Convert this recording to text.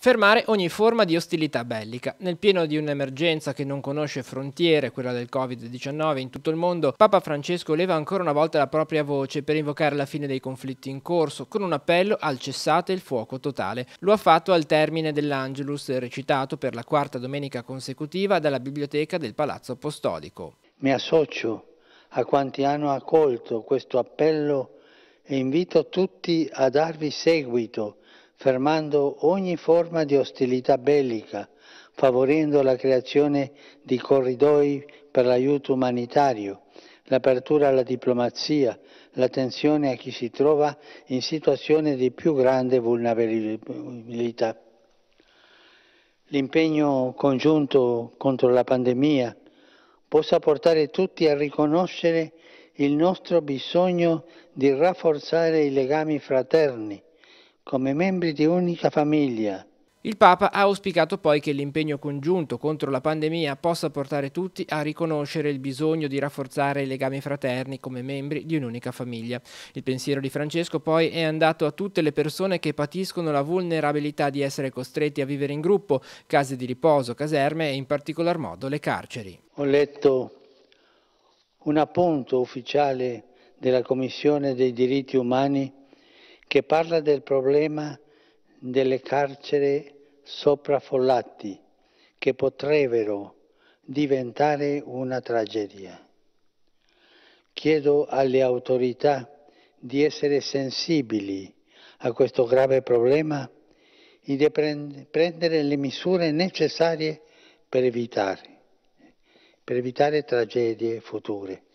Fermare ogni forma di ostilità bellica. Nel pieno di un'emergenza che non conosce frontiere, quella del Covid-19 in tutto il mondo, Papa Francesco leva ancora una volta la propria voce per invocare la fine dei conflitti in corso, con un appello al cessate il fuoco totale. Lo ha fatto al termine dell'Angelus recitato per la quarta domenica consecutiva dalla biblioteca del Palazzo Apostolico. Mi associo a quanti hanno accolto questo appello e invito tutti a darvi seguito fermando ogni forma di ostilità bellica, favorendo la creazione di corridoi per l'aiuto umanitario, l'apertura alla diplomazia, l'attenzione a chi si trova in situazione di più grande vulnerabilità. L'impegno congiunto contro la pandemia possa portare tutti a riconoscere il nostro bisogno di rafforzare i legami fraterni come membri di un'unica famiglia. Il Papa ha auspicato poi che l'impegno congiunto contro la pandemia possa portare tutti a riconoscere il bisogno di rafforzare i legami fraterni come membri di un'unica famiglia. Il pensiero di Francesco poi è andato a tutte le persone che patiscono la vulnerabilità di essere costretti a vivere in gruppo, case di riposo, caserme e in particolar modo le carceri. Ho letto un appunto ufficiale della Commissione dei diritti umani che parla del problema delle carceri sopraffollati che potrebbero diventare una tragedia. Chiedo alle autorità di essere sensibili a questo grave problema e di prendere le misure necessarie per evitare, per evitare tragedie future.